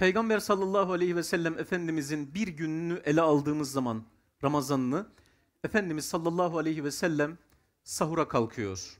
Peygamber sallallahu aleyhi ve sellem Efendimizin bir gününü ele aldığımız zaman Ramazan'ını Efendimiz sallallahu aleyhi ve sellem sahura kalkıyor.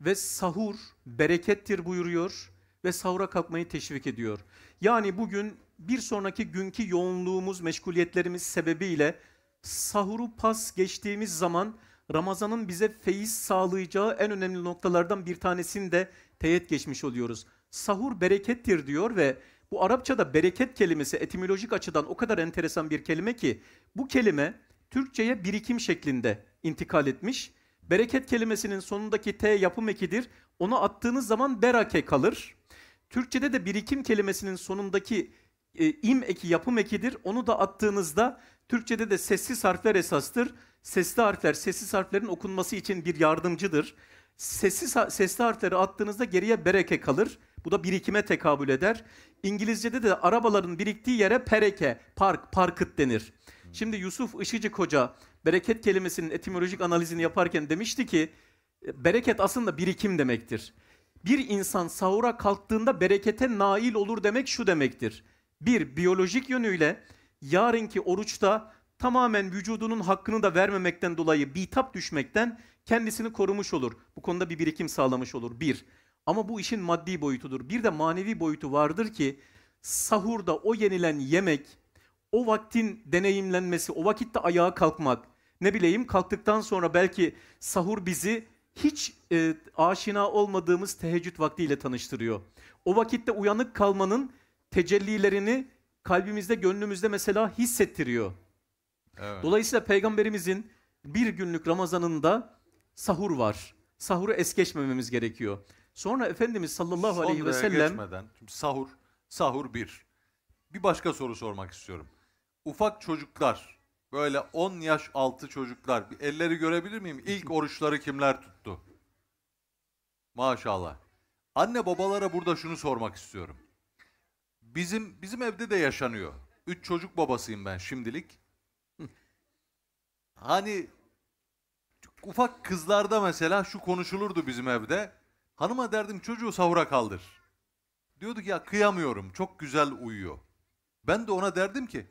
Ve sahur berekettir buyuruyor ve sahura kalkmayı teşvik ediyor. Yani bugün bir sonraki günkü yoğunluğumuz, meşguliyetlerimiz sebebiyle sahuru pas geçtiğimiz zaman Ramazan'ın bize feyiz sağlayacağı en önemli noktalardan bir tanesini de teyit geçmiş oluyoruz. Sahur berekettir diyor ve bu Arapçada bereket kelimesi etimolojik açıdan o kadar enteresan bir kelime ki bu kelime Türkçeye birikim şeklinde intikal etmiş. Bereket kelimesinin sonundaki T yapım ekidir. Onu attığınız zaman berake kalır. Türkçede de birikim kelimesinin sonundaki e, im eki yapım ekidir. Onu da attığınızda Türkçede de sessiz harfler esastır. Sesli harfler sessiz harflerin okunması için bir yardımcıdır. Sessiz sesli harfleri attığınızda geriye bereke kalır. Bu da birikime tekabül eder. İngilizce'de de arabaların biriktiği yere pereke, park, parkıt denir. Şimdi Yusuf Işıcı Koca bereket kelimesinin etimolojik analizini yaparken demişti ki e, bereket aslında birikim demektir. Bir insan sahura kalktığında berekete nail olur demek şu demektir. Bir, biyolojik yönüyle yarınki oruçta tamamen vücudunun hakkını da vermemekten dolayı bitap düşmekten kendisini korumuş olur. Bu konuda bir birikim sağlamış olur. Bir. Ama bu işin maddi boyutudur. Bir de manevi boyutu vardır ki sahurda o yenilen yemek, o vaktin deneyimlenmesi, o vakitte ayağa kalkmak, ne bileyim kalktıktan sonra belki sahur bizi hiç e, aşina olmadığımız teheccüd vaktiyle tanıştırıyor. O vakitte uyanık kalmanın tecellilerini kalbimizde, gönlümüzde mesela hissettiriyor. Evet. Dolayısıyla peygamberimizin bir günlük Ramazan'ında sahur var. Sahuru es geçmememiz gerekiyor. Sonra Efendimiz sallallahu aleyhi ve sellem... geçmeden, çünkü sahur, sahur bir. Bir başka soru sormak istiyorum. Ufak çocuklar, böyle 10 yaş altı çocuklar, bir elleri görebilir miyim? İlk oruçları kimler tuttu? Maşallah. Anne babalara burada şunu sormak istiyorum. Bizim bizim evde de yaşanıyor. Üç çocuk babasıyım ben şimdilik. Hani ufak kızlarda mesela şu konuşulurdu bizim evde. Hanıma derdim çocuğu sahura kaldır. Diyordu ki ya kıyamıyorum çok güzel uyuyor. Ben de ona derdim ki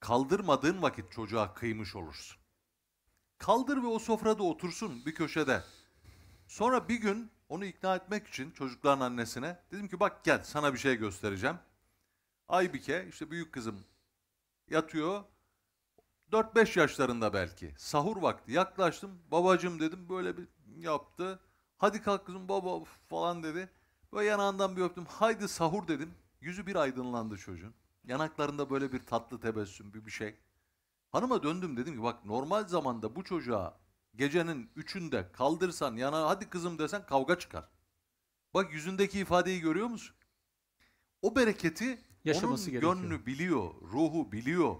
kaldırmadığın vakit çocuğa kıymış olursun. Kaldır ve o sofrada otursun bir köşede. Sonra bir gün onu ikna etmek için çocukların annesine dedim ki bak gel sana bir şey göstereceğim. Aybike işte büyük kızım yatıyor. 4-5 yaşlarında belki. Sahur vakti yaklaştım. Babacım dedim böyle bir yaptı. Hadi kalk kızım baba falan dedi. Böyle yanağından bir öptüm. Haydi sahur dedim. Yüzü bir aydınlandı çocuğun. Yanaklarında böyle bir tatlı tebessüm bir, bir şey. Hanıma döndüm dedim ki bak normal zamanda bu çocuğa gecenin üçünde kaldırsan yana hadi kızım desen kavga çıkar. Bak yüzündeki ifadeyi görüyor musun? O bereketi Yaşaması onun gerekiyor. gönlü biliyor, ruhu biliyor.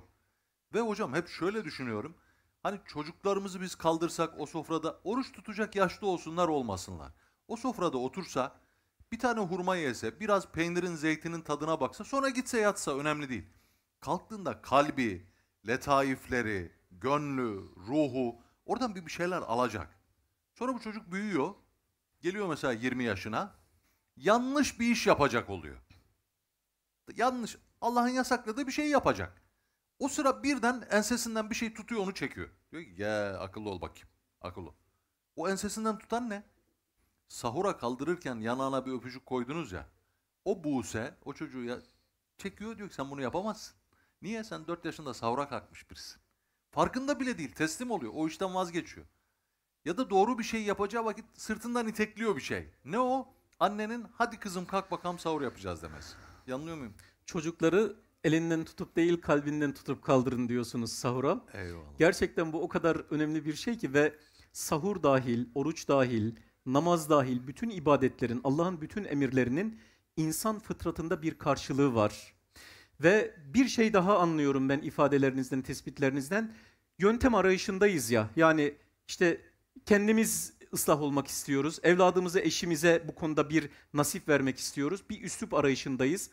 Ve hocam hep şöyle düşünüyorum. Hani çocuklarımızı biz kaldırsak o sofrada oruç tutacak yaşlı olsunlar olmasınlar. O sofrada otursa bir tane hurma yese, biraz peynirin zeytinin tadına baksa, sonra gitse yatsa önemli değil. Kalktığında kalbi, letaifleri, gönlü, ruhu oradan bir bir şeyler alacak. Sonra bu çocuk büyüyor. Geliyor mesela 20 yaşına. Yanlış bir iş yapacak oluyor. Yanlış Allah'ın yasakladığı bir şey yapacak. O sıra birden ensesinden bir şey tutuyor onu çekiyor. Diyor ki ya akıllı ol bakayım. Akıllı O ensesinden tutan ne? Sahura kaldırırken yanağına bir öpücük koydunuz ya. O buse o çocuğu ya, çekiyor diyor ki sen bunu yapamazsın. Niye? Sen 4 yaşında sahura kalkmış birisin. Farkında bile değil. Teslim oluyor. O işten vazgeçiyor. Ya da doğru bir şey yapacağı vakit sırtından itekliyor bir şey. Ne o? Annenin hadi kızım kalk bakalım sahur yapacağız demesi. Yanılıyor muyum? Çocukları elinden tutup değil kalbinden tutup kaldırın diyorsunuz sahura. Eyvallah. Gerçekten bu o kadar önemli bir şey ki ve sahur dahil, oruç dahil, namaz dahil bütün ibadetlerin, Allah'ın bütün emirlerinin insan fıtratında bir karşılığı var. Ve bir şey daha anlıyorum ben ifadelerinizden, tespitlerinizden. Yöntem arayışındayız ya. Yani işte kendimiz ıslah olmak istiyoruz. Evladımıza, eşimize bu konuda bir nasip vermek istiyoruz. Bir üslup arayışındayız.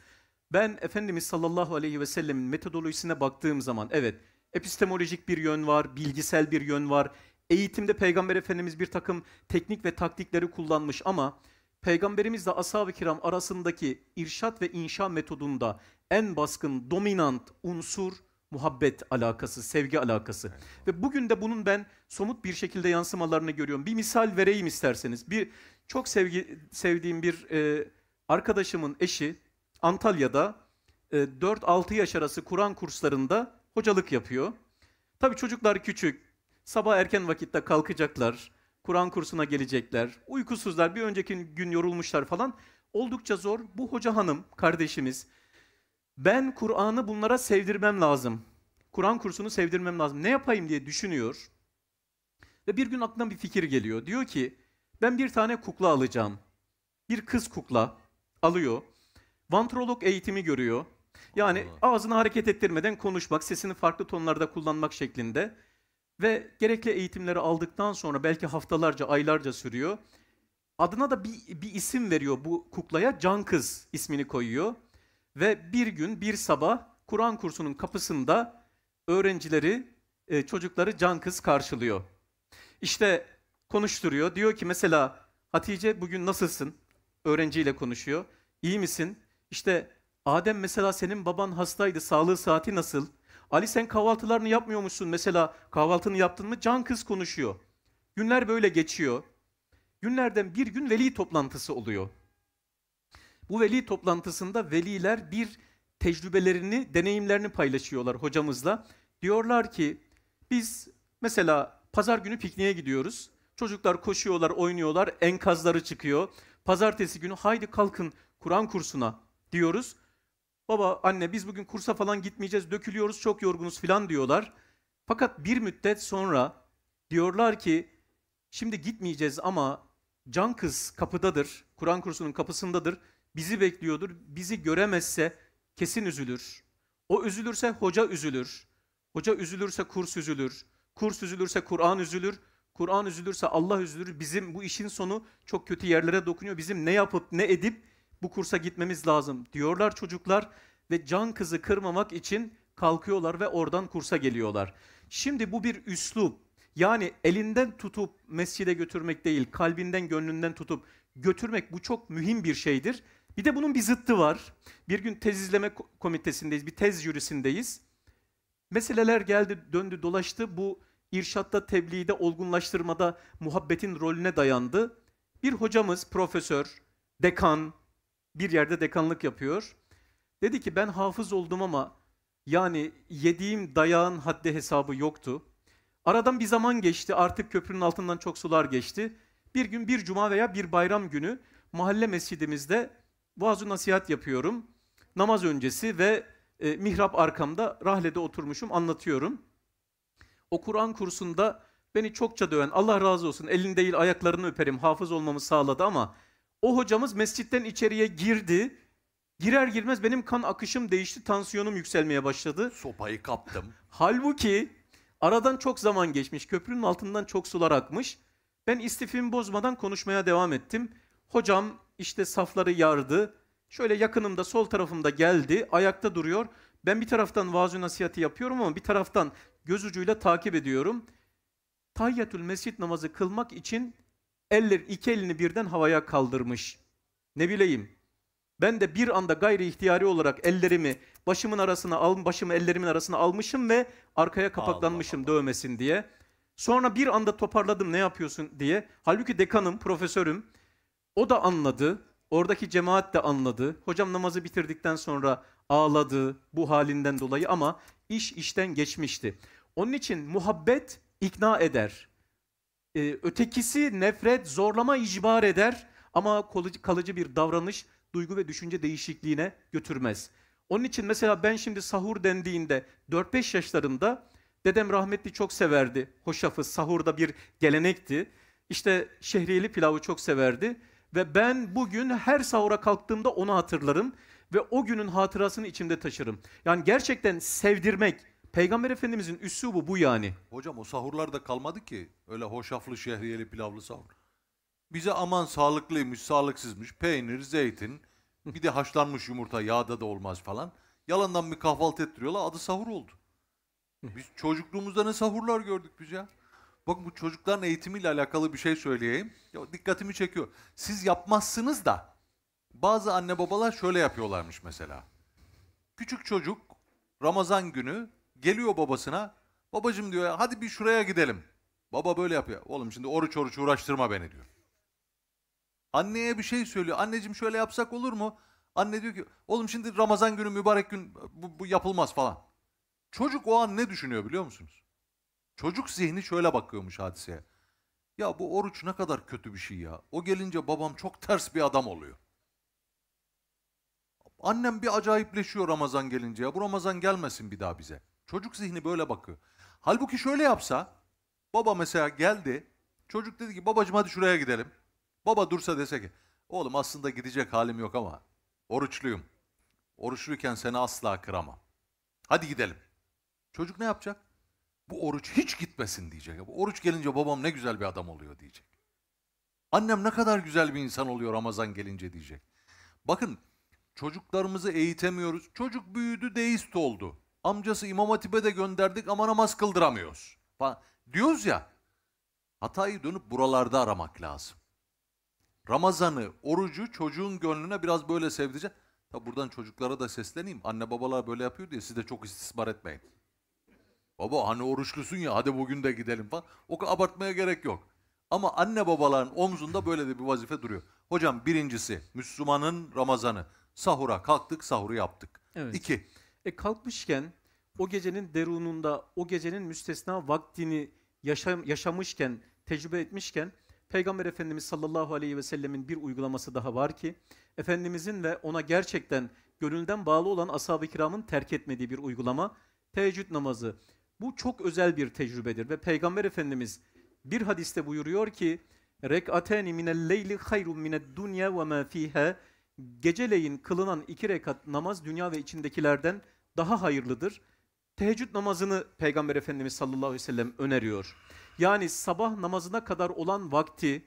Ben Efendimiz sallallahu aleyhi ve sellemin metodolojisine baktığım zaman evet epistemolojik bir yön var, bilgisel bir yön var. Eğitimde Peygamber Efendimiz bir takım teknik ve taktikleri kullanmış ama Peygamberimizle ashab-ı kiram arasındaki irşat ve inşa metodunda en baskın, dominant unsur muhabbet alakası, sevgi alakası. Evet. Ve bugün de bunun ben somut bir şekilde yansımalarını görüyorum. Bir misal vereyim isterseniz. Bir çok sevgi sevdiğim bir e, arkadaşımın eşi Antalya'da 4-6 e, yaş arası Kur'an kurslarında hocalık yapıyor. Tabii çocuklar küçük. Sabah erken vakitte kalkacaklar. Kur'an kursuna gelecekler. Uykusuzlar, bir önceki gün yorulmuşlar falan. Oldukça zor. Bu hoca hanım, kardeşimiz. Ben Kur'an'ı bunlara sevdirmem lazım. Kur'an kursunu sevdirmem lazım. Ne yapayım diye düşünüyor. Ve bir gün aklına bir fikir geliyor. Diyor ki ben bir tane kukla alacağım. Bir kız kukla alıyor. Vantrolog eğitimi görüyor. Yani Aa. ağzını hareket ettirmeden konuşmak, sesini farklı tonlarda kullanmak şeklinde ve gerekli eğitimleri aldıktan sonra belki haftalarca, aylarca sürüyor. Adına da bir, bir isim veriyor bu kuklaya. Can Kız ismini koyuyor. Ve bir gün, bir sabah Kur'an kursunun kapısında öğrencileri, e, çocukları Can Kız karşılıyor. İşte konuşturuyor. Diyor ki mesela Hatice bugün nasılsın? Öğrenciyle konuşuyor. İyi misin? İşte Adem mesela senin baban hastaydı, sağlığı saati nasıl? Ali sen kahvaltılarını yapmıyor musun? mesela kahvaltını yaptın mı can kız konuşuyor. Günler böyle geçiyor. Günlerden bir gün veli toplantısı oluyor. Bu veli toplantısında veliler bir tecrübelerini, deneyimlerini paylaşıyorlar hocamızla. Diyorlar ki biz mesela pazar günü pikniğe gidiyoruz. Çocuklar koşuyorlar, oynuyorlar, enkazları çıkıyor. Pazartesi günü haydi kalkın Kur'an kursuna diyoruz. Baba anne biz bugün kursa falan gitmeyeceğiz dökülüyoruz çok yorgunuz falan diyorlar. Fakat bir müddet sonra diyorlar ki şimdi gitmeyeceğiz ama can kız kapıdadır. Kur'an kursunun kapısındadır. Bizi bekliyordur. Bizi göremezse kesin üzülür. O üzülürse hoca üzülür. Hoca üzülürse kurs üzülür. Kurs üzülürse Kur'an üzülür. Kur'an üzülürse Allah üzülür. Bizim bu işin sonu çok kötü yerlere dokunuyor. Bizim ne yapıp ne edip bu kursa gitmemiz lazım diyorlar çocuklar ve can kızı kırmamak için kalkıyorlar ve oradan kursa geliyorlar. Şimdi bu bir üslup. Yani elinden tutup mescide götürmek değil, kalbinden gönlünden tutup götürmek bu çok mühim bir şeydir. Bir de bunun bir zıttı var. Bir gün tez izleme komitesindeyiz, bir tez jürisindeyiz. Meseleler geldi, döndü, dolaştı. Bu irşatta, tebliğde, olgunlaştırmada muhabbetin rolüne dayandı. Bir hocamız, profesör, dekan, bir yerde dekanlık yapıyor. Dedi ki ben hafız oldum ama yani yediğim dayağın haddi hesabı yoktu. Aradan bir zaman geçti artık köprünün altından çok sular geçti. Bir gün bir cuma veya bir bayram günü mahalle mescidimizde vaaz nasihat yapıyorum. Namaz öncesi ve e, mihrap arkamda rahlede oturmuşum anlatıyorum. O Kur'an kursunda beni çokça döven Allah razı olsun elin değil ayaklarını öperim hafız olmamı sağladı ama o hocamız mescitten içeriye girdi. Girer girmez benim kan akışım değişti, tansiyonum yükselmeye başladı. Sopayı kaptım. Halbuki aradan çok zaman geçmiş, köprünün altından çok sular akmış. Ben istifimi bozmadan konuşmaya devam ettim. Hocam işte safları yardı. Şöyle yakınımda sol tarafımda geldi, ayakta duruyor. Ben bir taraftan vaaz nasihati yapıyorum ama bir taraftan göz ucuyla takip ediyorum. Tahiyyatül mescid namazı kılmak için eller iki elini birden havaya kaldırmış. Ne bileyim ben de bir anda gayri ihtiyari olarak ellerimi başımın arasına al, başımı ellerimin arasına almışım ve arkaya kapaklanmışım Allah Allah. dövmesin diye. Sonra bir anda toparladım ne yapıyorsun diye. Halbuki dekanım, profesörüm o da anladı. Oradaki cemaat de anladı. Hocam namazı bitirdikten sonra ağladı bu halinden dolayı ama iş işten geçmişti. Onun için muhabbet ikna eder e, ötekisi nefret, zorlama icbar eder ama kalıcı bir davranış, duygu ve düşünce değişikliğine götürmez. Onun için mesela ben şimdi sahur dendiğinde 4-5 yaşlarında dedem rahmetli çok severdi. Hoşafı sahurda bir gelenekti. İşte şehriyeli pilavı çok severdi ve ben bugün her sahura kalktığımda onu hatırlarım ve o günün hatırasını içimde taşırım. Yani gerçekten sevdirmek, Peygamber Efendimizin üslubu bu yani. Hocam o sahurlar da kalmadı ki. Öyle hoşaflı, şehriyeli, pilavlı sahur. Bize aman sağlıklıymış, sağlıksızmış. Peynir, zeytin, bir de haşlanmış yumurta yağda da olmaz falan. Yalandan bir kahvaltı ettiriyorlar. Adı sahur oldu. Biz çocukluğumuzda ne sahurlar gördük biz ya. Bakın bu çocukların eğitimiyle alakalı bir şey söyleyeyim. Ya, dikkatimi çekiyor. Siz yapmazsınız da bazı anne babalar şöyle yapıyorlarmış mesela. Küçük çocuk Ramazan günü Geliyor babasına. Babacım diyor hadi bir şuraya gidelim. Baba böyle yapıyor. Oğlum şimdi oruç oruç uğraştırma beni diyor. Anneye bir şey söylüyor. Anneciğim şöyle yapsak olur mu? Anne diyor ki oğlum şimdi Ramazan günü mübarek gün bu, bu yapılmaz falan. Çocuk o an ne düşünüyor biliyor musunuz? Çocuk zihni şöyle bakıyormuş hadiseye. Ya bu oruç ne kadar kötü bir şey ya. O gelince babam çok ters bir adam oluyor. Annem bir acayipleşiyor Ramazan gelince ya. Bu Ramazan gelmesin bir daha bize. Çocuk zihni böyle bakıyor. Halbuki şöyle yapsa, baba mesela geldi, çocuk dedi ki babacım hadi şuraya gidelim. Baba dursa dese ki, oğlum aslında gidecek halim yok ama oruçluyum. Oruçluyken seni asla kıramam. Hadi gidelim. Çocuk ne yapacak? Bu oruç hiç gitmesin diyecek. Bu oruç gelince babam ne güzel bir adam oluyor diyecek. Annem ne kadar güzel bir insan oluyor Ramazan gelince diyecek. Bakın çocuklarımızı eğitemiyoruz. Çocuk büyüdü deist oldu amcası İmam Hatip'e de gönderdik ama namaz kıldıramıyoruz. Diyoruz ya hatayı dönüp buralarda aramak lazım. Ramazan'ı, orucu çocuğun gönlüne biraz böyle sevdireceğim. Tabi buradan çocuklara da sesleneyim. Anne babalar böyle yapıyor diye siz de çok istismar etmeyin. Baba hani oruçlusun ya hadi bugün de gidelim falan. O kadar abartmaya gerek yok. Ama anne babaların omzunda böyle de bir vazife duruyor. Hocam birincisi Müslümanın Ramazanı. Sahura kalktık, sahuru yaptık. Evet. İki, e kalkmışken o gecenin derununda, o gecenin müstesna vaktini yaşam, yaşamışken, tecrübe etmişken Peygamber Efendimiz sallallahu aleyhi ve sellemin bir uygulaması daha var ki Efendimizin ve ona gerçekten gönülden bağlı olan ashab-ı kiramın terk etmediği bir uygulama teheccüd namazı. Bu çok özel bir tecrübedir ve Peygamber Efendimiz bir hadiste buyuruyor ki rekateni minel leyli hayrun mined dunya ve ma fiha geceleyin kılınan iki rekat namaz dünya ve içindekilerden daha hayırlıdır. Teheccüd namazını Peygamber Efendimiz sallallahu aleyhi ve sellem öneriyor. Yani sabah namazına kadar olan vakti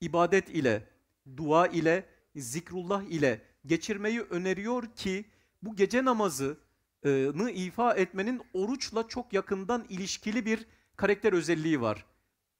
ibadet ile, dua ile, zikrullah ile geçirmeyi öneriyor ki bu gece namazını e, ifa etmenin oruçla çok yakından ilişkili bir karakter özelliği var.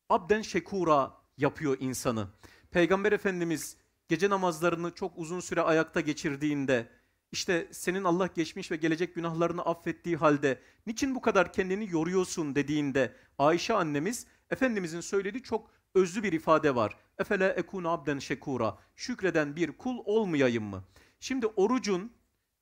Abden şekura yapıyor insanı. Peygamber Efendimiz gece namazlarını çok uzun süre ayakta geçirdiğinde işte senin Allah geçmiş ve gelecek günahlarını affettiği halde niçin bu kadar kendini yoruyorsun dediğinde Ayşe annemiz Efendimizin söylediği çok özlü bir ifade var. Efele ekun abden şekura. Şükreden bir kul olmayayım mı? Şimdi orucun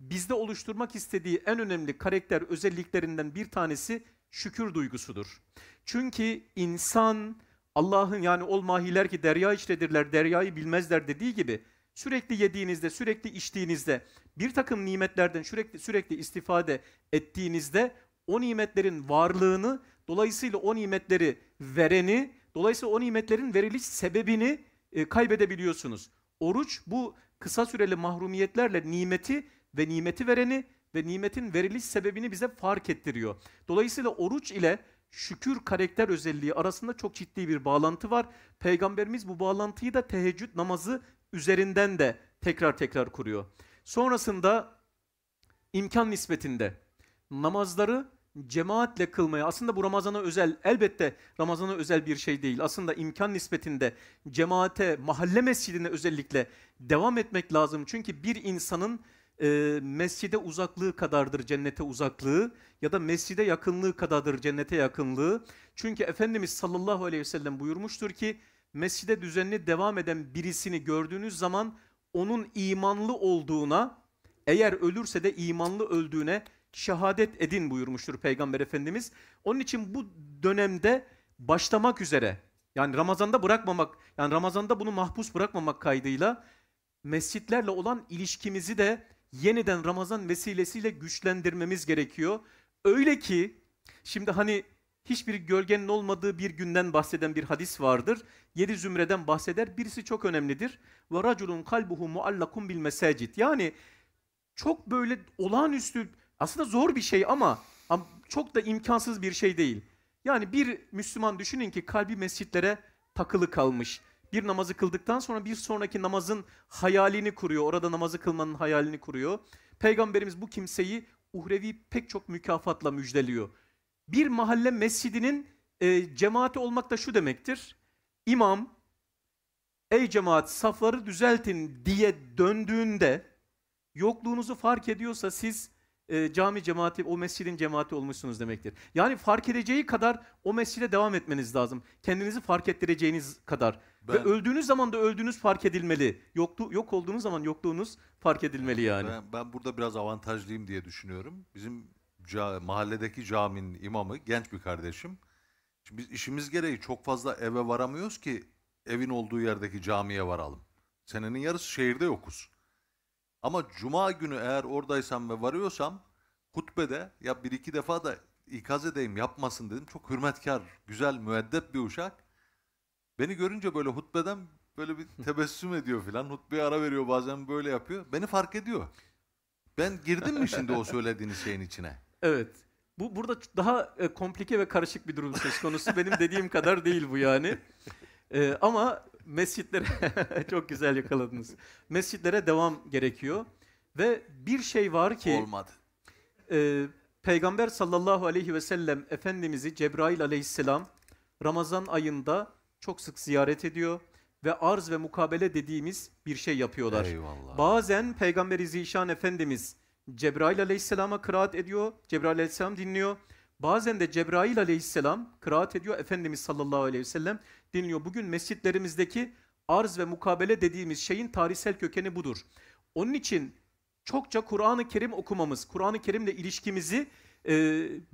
bizde oluşturmak istediği en önemli karakter özelliklerinden bir tanesi şükür duygusudur. Çünkü insan Allah'ın yani ol mahiler ki derya içredirler, deryayı bilmezler dediği gibi Sürekli yediğinizde, sürekli içtiğinizde, bir takım nimetlerden sürekli sürekli istifade ettiğinizde o nimetlerin varlığını, dolayısıyla o nimetleri vereni, dolayısıyla o nimetlerin veriliş sebebini e, kaybedebiliyorsunuz. Oruç bu kısa süreli mahrumiyetlerle nimeti ve nimeti vereni ve nimetin veriliş sebebini bize fark ettiriyor. Dolayısıyla oruç ile şükür karakter özelliği arasında çok ciddi bir bağlantı var. Peygamberimiz bu bağlantıyı da teheccüd namazı üzerinden de tekrar tekrar kuruyor. Sonrasında imkan nispetinde namazları cemaatle kılmaya aslında bu Ramazan'a özel elbette Ramazan'a özel bir şey değil. Aslında imkan nispetinde cemaate mahalle mescidine özellikle devam etmek lazım. Çünkü bir insanın e, mescide uzaklığı kadardır cennete uzaklığı ya da mescide yakınlığı kadardır cennete yakınlığı. Çünkü Efendimiz sallallahu aleyhi ve sellem buyurmuştur ki mescide düzenli devam eden birisini gördüğünüz zaman onun imanlı olduğuna, eğer ölürse de imanlı öldüğüne şehadet edin buyurmuştur Peygamber Efendimiz. Onun için bu dönemde başlamak üzere yani Ramazan'da bırakmamak, yani Ramazan'da bunu mahpus bırakmamak kaydıyla mescitlerle olan ilişkimizi de yeniden Ramazan vesilesiyle güçlendirmemiz gerekiyor. Öyle ki şimdi hani hiçbir gölgenin olmadığı bir günden bahseden bir hadis vardır. Yedi zümreden bahseder. Birisi çok önemlidir. Ve raculun kalbuhu muallakum bil mesacit. Yani çok böyle olağanüstü aslında zor bir şey ama çok da imkansız bir şey değil. Yani bir Müslüman düşünün ki kalbi mescitlere takılı kalmış. Bir namazı kıldıktan sonra bir sonraki namazın hayalini kuruyor. Orada namazı kılmanın hayalini kuruyor. Peygamberimiz bu kimseyi uhrevi pek çok mükafatla müjdeliyor bir mahalle mescidinin e, cemaati olmak da şu demektir. İmam, ey cemaat safları düzeltin diye döndüğünde yokluğunuzu fark ediyorsa siz e, cami cemaati, o mescidin cemaati olmuşsunuz demektir. Yani fark edeceği kadar o mescide devam etmeniz lazım. Kendinizi fark ettireceğiniz kadar. Ben, Ve öldüğünüz zaman da öldüğünüz fark edilmeli. Yoktu, yok olduğunuz zaman yokluğunuz fark edilmeli yani. Ben, ben burada biraz avantajlıyım diye düşünüyorum. Bizim ca, mahalledeki caminin imamı genç bir kardeşim. Şimdi biz işimiz gereği çok fazla eve varamıyoruz ki evin olduğu yerdeki camiye varalım. Senenin yarısı şehirde yokuz. Ama cuma günü eğer oradaysam ve varıyorsam hutbede ya bir iki defa da ikaz edeyim yapmasın dedim. Çok hürmetkar, güzel, müeddep bir uşak. Beni görünce böyle hutbeden böyle bir tebessüm ediyor filan. Hutbeye ara veriyor bazen böyle yapıyor. Beni fark ediyor. Ben girdim mi şimdi o söylediğiniz şeyin içine? Evet. Bu burada daha e, komplike ve karışık bir durum söz konusu. Benim dediğim kadar değil bu yani. E, ama mescitlere çok güzel yakaladınız. Mescitlere devam gerekiyor ve bir şey var ki olmadı. E, Peygamber sallallahu aleyhi ve sellem Efendimiz'i Cebrail aleyhisselam Ramazan ayında çok sık ziyaret ediyor ve arz ve mukabele dediğimiz bir şey yapıyorlar. Eyvallah. Bazen Peygamberi i Zişan Efendimiz Cebrail aleyhisselama kıraat ediyor. Cebrail aleyhisselam dinliyor. Bazen de Cebrail aleyhisselam kıraat ediyor. Efendimiz sallallahu aleyhi ve sellem dinliyor. Bugün mescitlerimizdeki arz ve mukabele dediğimiz şeyin tarihsel kökeni budur. Onun için çokça Kur'an-ı Kerim okumamız, Kur'an-ı Kerim'le ilişkimizi e,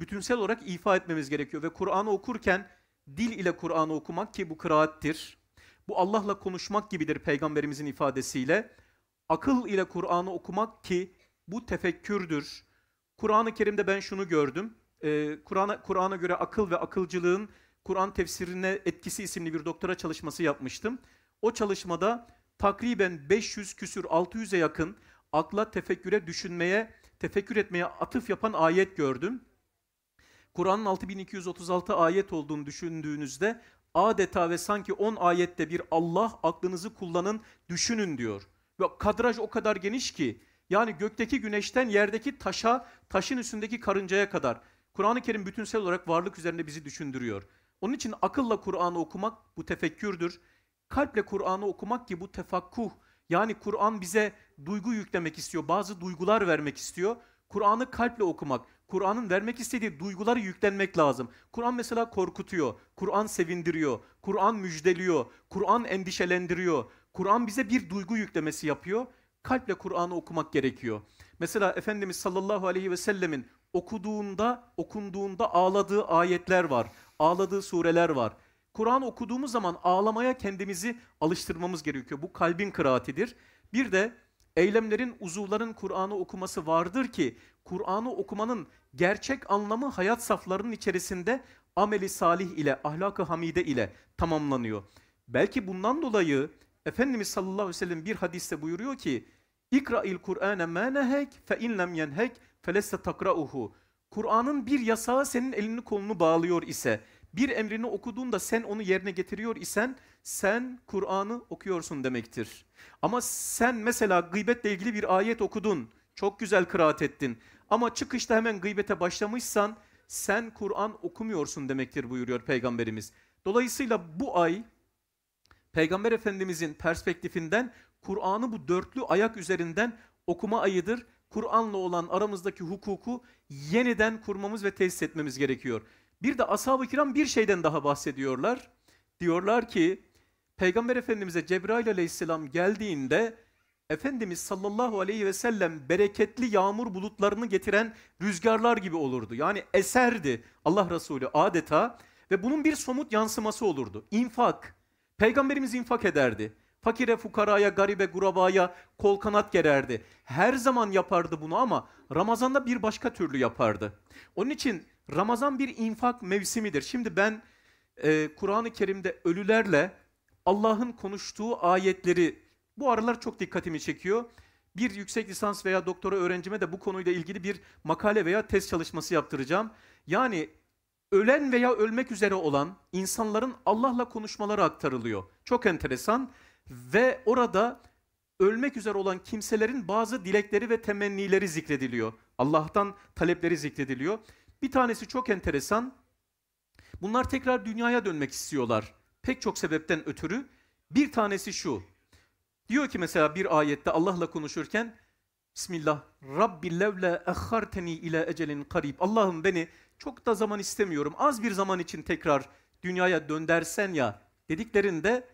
bütünsel olarak ifa etmemiz gerekiyor. Ve Kur'an'ı okurken dil ile Kur'an'ı okumak ki bu kıraattir. Bu Allah'la konuşmak gibidir peygamberimizin ifadesiyle. Akıl ile Kur'an'ı okumak ki bu tefekkürdür. Kur'an-ı Kerim'de ben şunu gördüm. Ee, Kur'an'a Kur'an'a göre akıl ve akılcılığın Kur'an tefsirine etkisi isimli bir doktora çalışması yapmıştım. O çalışmada takriben 500 küsür 600'e yakın akla, tefekküre, düşünmeye, tefekkür etmeye atıf yapan ayet gördüm. Kur'an'ın 6236 ayet olduğunu düşündüğünüzde adeta ve sanki 10 ayette bir Allah aklınızı kullanın, düşünün diyor. Ve kadraj o kadar geniş ki yani gökteki güneşten yerdeki taşa, taşın üstündeki karıncaya kadar. Kur'an-ı Kerim bütünsel olarak varlık üzerinde bizi düşündürüyor. Onun için akılla Kur'an'ı okumak bu tefekkürdür. Kalple Kur'an'ı okumak ki bu tefakkuh. Yani Kur'an bize duygu yüklemek istiyor, bazı duygular vermek istiyor. Kur'an'ı kalple okumak, Kur'an'ın vermek istediği duyguları yüklenmek lazım. Kur'an mesela korkutuyor, Kur'an sevindiriyor, Kur'an müjdeliyor, Kur'an endişelendiriyor. Kur'an bize bir duygu yüklemesi yapıyor kalple Kur'an'ı okumak gerekiyor. Mesela Efendimiz sallallahu aleyhi ve sellemin okuduğunda, okunduğunda ağladığı ayetler var. Ağladığı sureler var. Kur'an okuduğumuz zaman ağlamaya kendimizi alıştırmamız gerekiyor. Bu kalbin kıraatidir. Bir de eylemlerin, uzuvların Kur'an'ı okuması vardır ki Kur'an'ı okumanın gerçek anlamı hayat saflarının içerisinde ameli salih ile, ahlakı hamide ile tamamlanıyor. Belki bundan dolayı Efendimiz sallallahu aleyhi ve sellem bir hadiste buyuruyor ki İkra'il Kur'ane mâ nehek fe inlem yenhek feleste takra'uhu. Kur'an'ın bir yasağı senin elini kolunu bağlıyor ise, bir emrini okuduğunda sen onu yerine getiriyor isen sen Kur'an'ı okuyorsun demektir. Ama sen mesela gıybetle ilgili bir ayet okudun, çok güzel kıraat ettin ama çıkışta hemen gıybete başlamışsan sen Kur'an okumuyorsun demektir buyuruyor Peygamberimiz. Dolayısıyla bu ay Peygamber Efendimizin perspektifinden Kur'an'ı bu dörtlü ayak üzerinden okuma ayıdır. Kur'an'la olan aramızdaki hukuku yeniden kurmamız ve tesis etmemiz gerekiyor. Bir de ashab-ı kiram bir şeyden daha bahsediyorlar. Diyorlar ki Peygamber Efendimiz'e Cebrail aleyhisselam geldiğinde Efendimiz sallallahu aleyhi ve sellem bereketli yağmur bulutlarını getiren rüzgarlar gibi olurdu. Yani eserdi Allah Resulü adeta ve bunun bir somut yansıması olurdu. İnfak, Peygamberimiz infak ederdi. Fakire, fukaraya, garibe, gurabaya kol kanat gererdi. Her zaman yapardı bunu ama Ramazan'da bir başka türlü yapardı. Onun için Ramazan bir infak mevsimidir. Şimdi ben e, Kur'an-ı Kerim'de ölülerle Allah'ın konuştuğu ayetleri bu aralar çok dikkatimi çekiyor. Bir yüksek lisans veya doktora öğrencime de bu konuyla ilgili bir makale veya test çalışması yaptıracağım. Yani ölen veya ölmek üzere olan insanların Allah'la konuşmaları aktarılıyor. Çok enteresan ve orada ölmek üzere olan kimselerin bazı dilekleri ve temennileri zikrediliyor. Allah'tan talepleri zikrediliyor. Bir tanesi çok enteresan. Bunlar tekrar dünyaya dönmek istiyorlar. Pek çok sebepten ötürü. Bir tanesi şu. Diyor ki mesela bir ayette Allah'la konuşurken Bismillah. Rabbi levle ehharteni ile ecelin karib. Allah'ım beni çok da zaman istemiyorum. Az bir zaman için tekrar dünyaya döndersen ya dediklerinde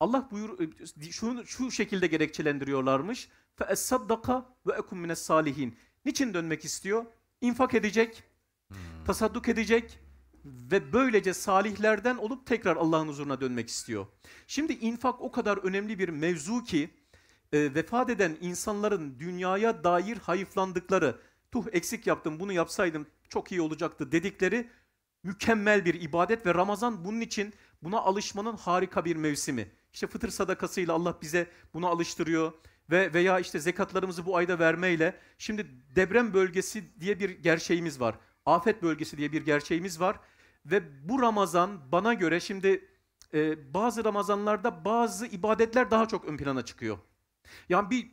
Allah buyur e, şunu şu şekilde gerekçelendiriyorlarmış. Fe esaddaka ve ekum mines salihin. Niçin dönmek istiyor? İnfak edecek, hmm. tasadduk edecek ve böylece salihlerden olup tekrar Allah'ın huzuruna dönmek istiyor. Şimdi infak o kadar önemli bir mevzu ki e, vefat eden insanların dünyaya dair hayıflandıkları, tuh eksik yaptım bunu yapsaydım çok iyi olacaktı dedikleri mükemmel bir ibadet ve Ramazan bunun için buna alışmanın harika bir mevsimi. İşte fıtır sadakasıyla Allah bize buna alıştırıyor ve veya işte zekatlarımızı bu ayda vermeyle. Şimdi deprem bölgesi diye bir gerçeğimiz var. Afet bölgesi diye bir gerçeğimiz var ve bu Ramazan bana göre şimdi e, bazı Ramazanlarda bazı ibadetler daha çok ön plana çıkıyor. Yani bir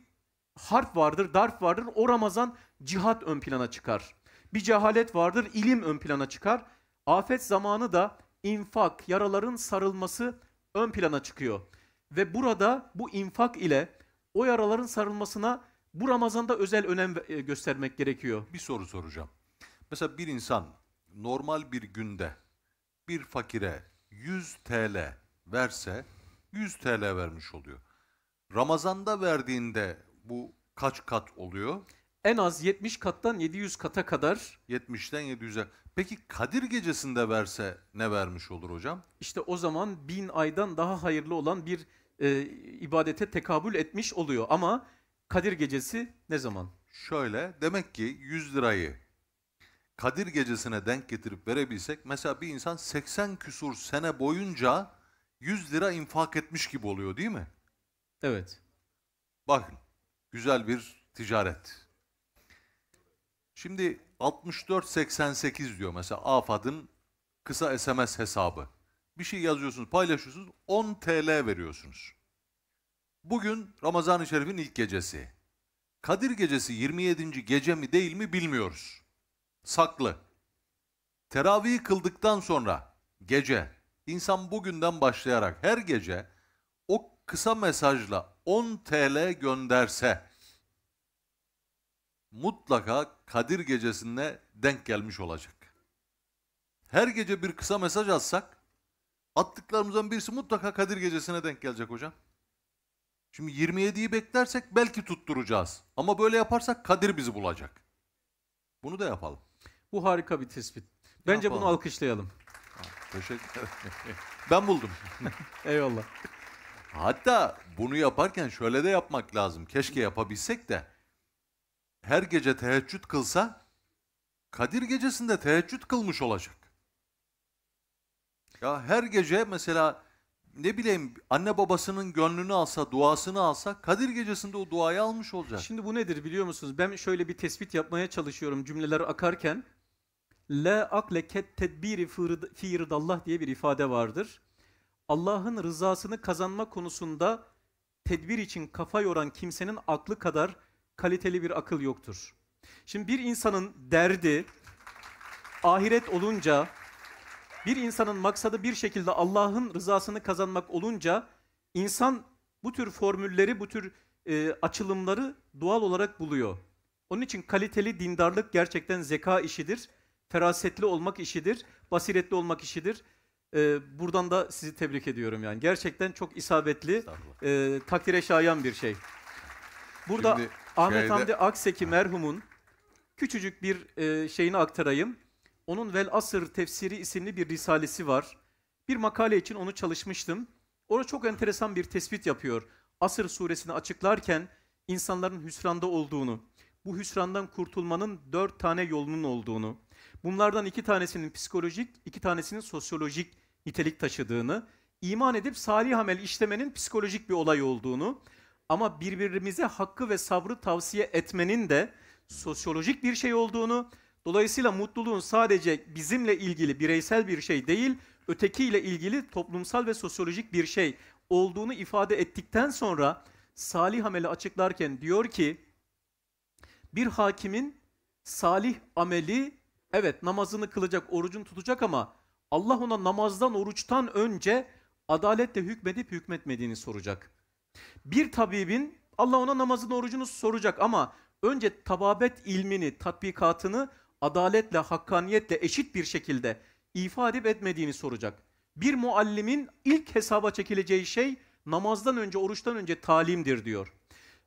harf vardır, darf vardır. O Ramazan cihat ön plana çıkar bir cehalet vardır, ilim ön plana çıkar. Afet zamanı da infak, yaraların sarılması ön plana çıkıyor. Ve burada bu infak ile o yaraların sarılmasına bu Ramazan'da özel önem e, göstermek gerekiyor. Bir soru soracağım. Mesela bir insan normal bir günde bir fakire 100 TL verse 100 TL vermiş oluyor. Ramazan'da verdiğinde bu kaç kat oluyor? en az 70 kattan 700 kata kadar. 70'ten 700'e. Peki Kadir gecesinde verse ne vermiş olur hocam? İşte o zaman bin aydan daha hayırlı olan bir e, ibadete tekabül etmiş oluyor. Ama Kadir gecesi ne zaman? Şöyle demek ki 100 lirayı Kadir gecesine denk getirip verebilsek mesela bir insan 80 küsur sene boyunca 100 lira infak etmiş gibi oluyor değil mi? Evet. Bakın güzel bir ticaret. Şimdi 64 88 diyor mesela AFAD'ın kısa SMS hesabı. Bir şey yazıyorsunuz, paylaşıyorsunuz, 10 TL veriyorsunuz. Bugün Ramazan-ı Şerif'in ilk gecesi. Kadir gecesi 27. gece mi değil mi bilmiyoruz. Saklı. Teravihi kıldıktan sonra gece, insan bugünden başlayarak her gece o kısa mesajla 10 TL gönderse mutlaka Kadir gecesine denk gelmiş olacak. Her gece bir kısa mesaj atsak attıklarımızdan birisi mutlaka Kadir gecesine denk gelecek hocam. Şimdi 27'yi beklersek belki tutturacağız. Ama böyle yaparsak Kadir bizi bulacak. Bunu da yapalım. Bu harika bir tespit. Bence yapalım. bunu alkışlayalım. Teşekkür ederim. ben buldum. Eyvallah. Hatta bunu yaparken şöyle de yapmak lazım. Keşke yapabilsek de her gece teheccüd kılsa Kadir gecesinde teheccüd kılmış olacak. Ya her gece mesela ne bileyim anne babasının gönlünü alsa, duasını alsa Kadir gecesinde o duayı almış olacak. Şimdi bu nedir biliyor musunuz? Ben şöyle bir tespit yapmaya çalışıyorum cümleler akarken. La akle ket tedbiri fi Allah diye bir ifade vardır. Allah'ın rızasını kazanma konusunda tedbir için kafa yoran kimsenin aklı kadar kaliteli bir akıl yoktur. Şimdi bir insanın derdi ahiret olunca, bir insanın maksadı bir şekilde Allah'ın rızasını kazanmak olunca insan bu tür formülleri, bu tür e, açılımları doğal olarak buluyor. Onun için kaliteli dindarlık gerçekten zeka işidir, ferasetli olmak işidir, basiretli olmak işidir. E, buradan da sizi tebrik ediyorum yani. Gerçekten çok isabetli, e, takdire şayan bir şey. Burada Şimdi Ahmet şeyde... Hamdi Akseki merhumun küçücük bir e, şeyini aktarayım. Onun Vel Asır Tefsiri isimli bir risalesi var. Bir makale için onu çalışmıştım. Orada çok enteresan bir tespit yapıyor. Asır suresini açıklarken insanların hüsranda olduğunu, bu hüsrandan kurtulmanın dört tane yolunun olduğunu, bunlardan iki tanesinin psikolojik, iki tanesinin sosyolojik nitelik taşıdığını, iman edip salih amel işlemenin psikolojik bir olay olduğunu, ama birbirimize hakkı ve sabrı tavsiye etmenin de sosyolojik bir şey olduğunu, dolayısıyla mutluluğun sadece bizimle ilgili bireysel bir şey değil, ötekiyle ilgili toplumsal ve sosyolojik bir şey olduğunu ifade ettikten sonra salih ameli açıklarken diyor ki bir hakimin salih ameli evet namazını kılacak, orucunu tutacak ama Allah ona namazdan, oruçtan önce adaletle hükmedip hükmetmediğini soracak. Bir tabibin Allah ona namazın orucunu soracak ama önce tababet ilmini, tatbikatını adaletle, hakkaniyetle eşit bir şekilde ifa etmediğini soracak. Bir muallimin ilk hesaba çekileceği şey namazdan önce, oruçtan önce talimdir diyor.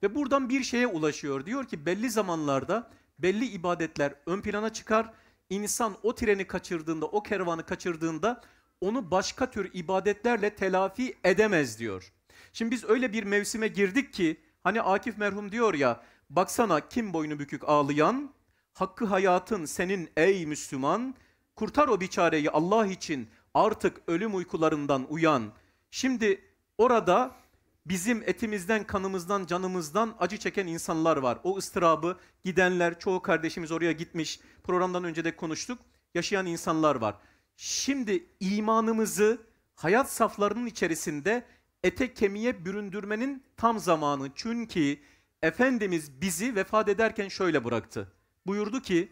Ve buradan bir şeye ulaşıyor. Diyor ki belli zamanlarda belli ibadetler ön plana çıkar. İnsan o treni kaçırdığında, o kervanı kaçırdığında onu başka tür ibadetlerle telafi edemez diyor. Şimdi biz öyle bir mevsime girdik ki hani Akif merhum diyor ya baksana kim boynu bükük ağlayan hakkı hayatın senin ey Müslüman kurtar o biçareyi Allah için artık ölüm uykularından uyan. Şimdi orada bizim etimizden, kanımızdan, canımızdan acı çeken insanlar var. O ıstırabı gidenler, çoğu kardeşimiz oraya gitmiş. Programdan önce de konuştuk. Yaşayan insanlar var. Şimdi imanımızı hayat saflarının içerisinde ete kemiğe büründürmenin tam zamanı. Çünkü Efendimiz bizi vefat ederken şöyle bıraktı. Buyurdu ki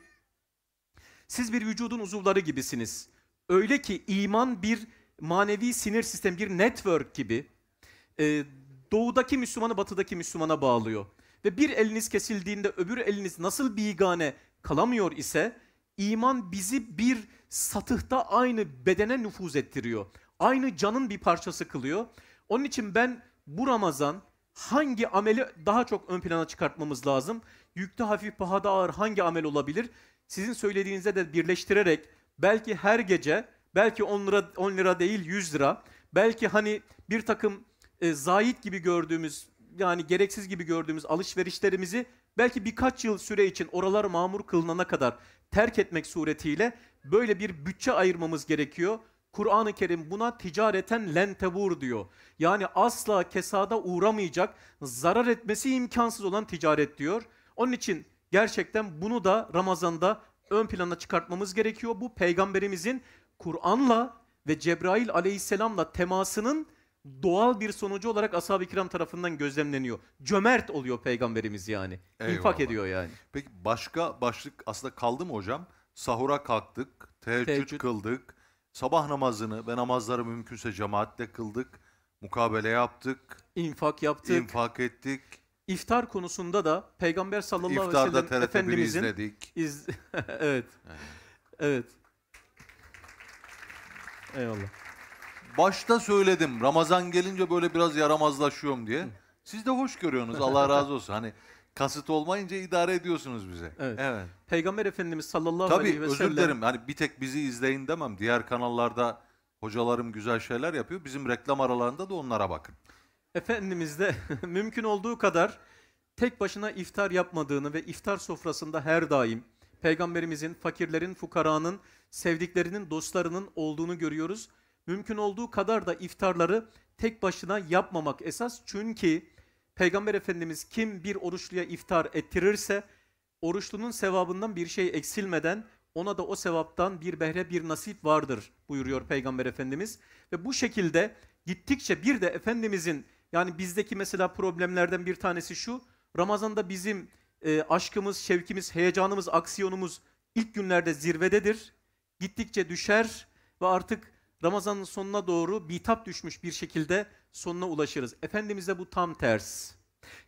siz bir vücudun uzuvları gibisiniz. Öyle ki iman bir manevi sinir sistem, bir network gibi e, doğudaki Müslümanı batıdaki Müslümana bağlıyor. Ve bir eliniz kesildiğinde öbür eliniz nasıl bigane kalamıyor ise iman bizi bir satıhta aynı bedene nüfuz ettiriyor. Aynı canın bir parçası kılıyor. Onun için ben bu Ramazan hangi ameli daha çok ön plana çıkartmamız lazım? Yükte hafif, pahada ağır hangi amel olabilir? Sizin söylediğinize de birleştirerek belki her gece, belki 10 lira, 10 lira değil 100 lira, belki hani bir takım e, zahit gibi gördüğümüz, yani gereksiz gibi gördüğümüz alışverişlerimizi belki birkaç yıl süre için oralar mamur kılınana kadar terk etmek suretiyle böyle bir bütçe ayırmamız gerekiyor. Kur'an-ı Kerim buna ticareten lentebur diyor. Yani asla kesada uğramayacak, zarar etmesi imkansız olan ticaret diyor. Onun için gerçekten bunu da Ramazan'da ön plana çıkartmamız gerekiyor. Bu peygamberimizin Kur'an'la ve Cebrail aleyhisselamla temasının doğal bir sonucu olarak ashab-ı kiram tarafından gözlemleniyor. Cömert oluyor peygamberimiz yani. Eyvallah. İnfak ediyor yani. Peki başka başlık aslında kaldı mı hocam? Sahura kalktık, teheccüd, teheccüd. kıldık Sabah namazını ve namazları mümkünse cemaatle kıldık. Mukabele yaptık. infak yaptık. infak ettik. İftar konusunda da Peygamber sallallahu aleyhi ve sellem Efendimizin izledik. iz- evet. Evet. Eyvallah. Başta söyledim Ramazan gelince böyle biraz yaramazlaşıyorum diye. Siz de hoş görüyorsunuz Allah razı olsun. Hani kasıt olmayınca idare ediyorsunuz bize. Evet. evet. Peygamber Efendimiz sallallahu Tabii, aleyhi ve sellem... Tabii özür dilerim. Hani bir tek bizi izleyin demem. Diğer kanallarda hocalarım güzel şeyler yapıyor. Bizim reklam aralarında da onlara bakın. Efendimiz de mümkün olduğu kadar tek başına iftar yapmadığını ve iftar sofrasında her daim peygamberimizin, fakirlerin, fukaranın, sevdiklerinin, dostlarının olduğunu görüyoruz. Mümkün olduğu kadar da iftarları tek başına yapmamak esas çünkü Peygamber Efendimiz kim bir oruçluya iftar ettirirse oruçlunun sevabından bir şey eksilmeden ona da o sevaptan bir behre bir nasip vardır buyuruyor Peygamber Efendimiz. Ve bu şekilde gittikçe bir de Efendimizin yani bizdeki mesela problemlerden bir tanesi şu Ramazan'da bizim e, aşkımız, şevkimiz, heyecanımız, aksiyonumuz ilk günlerde zirvededir. Gittikçe düşer ve artık Ramazan'ın sonuna doğru bitap düşmüş bir şekilde sonuna ulaşırız. Efendimiz'de bu tam ters.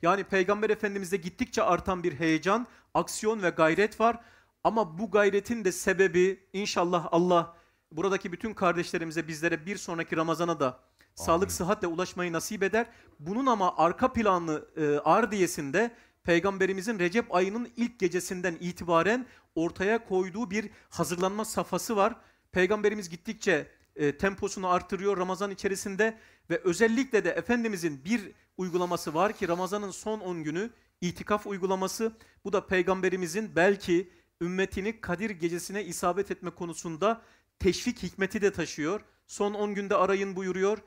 Yani Peygamber Efendimiz'de gittikçe artan bir heyecan, aksiyon ve gayret var. Ama bu gayretin de sebebi inşallah Allah buradaki bütün kardeşlerimize bizlere bir sonraki Ramazan'a da Amin. sağlık sıhhatle ulaşmayı nasip eder. Bunun ama arka planlı e, ardiyesinde Peygamberimizin Recep ayının ilk gecesinden itibaren ortaya koyduğu bir hazırlanma safhası var. Peygamberimiz gittikçe e, temposunu artırıyor Ramazan içerisinde ve özellikle de Efendimizin bir uygulaması var ki Ramazan'ın son 10 günü itikaf uygulaması. Bu da peygamberimizin belki ümmetini Kadir gecesine isabet etme konusunda teşvik hikmeti de taşıyor. Son 10 günde arayın buyuruyor.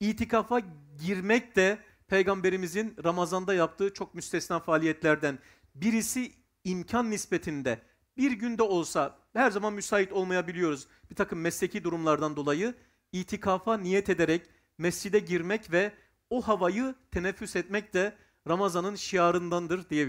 İtikafa girmek de peygamberimizin Ramazan'da yaptığı çok müstesna faaliyetlerden birisi imkan nispetinde bir günde olsa her zaman müsait olmayabiliyoruz. Bir takım mesleki durumlardan dolayı itikafa niyet ederek mescide girmek ve o havayı teneffüs etmek de Ramazan'ın şiarındandır diyebiliriz.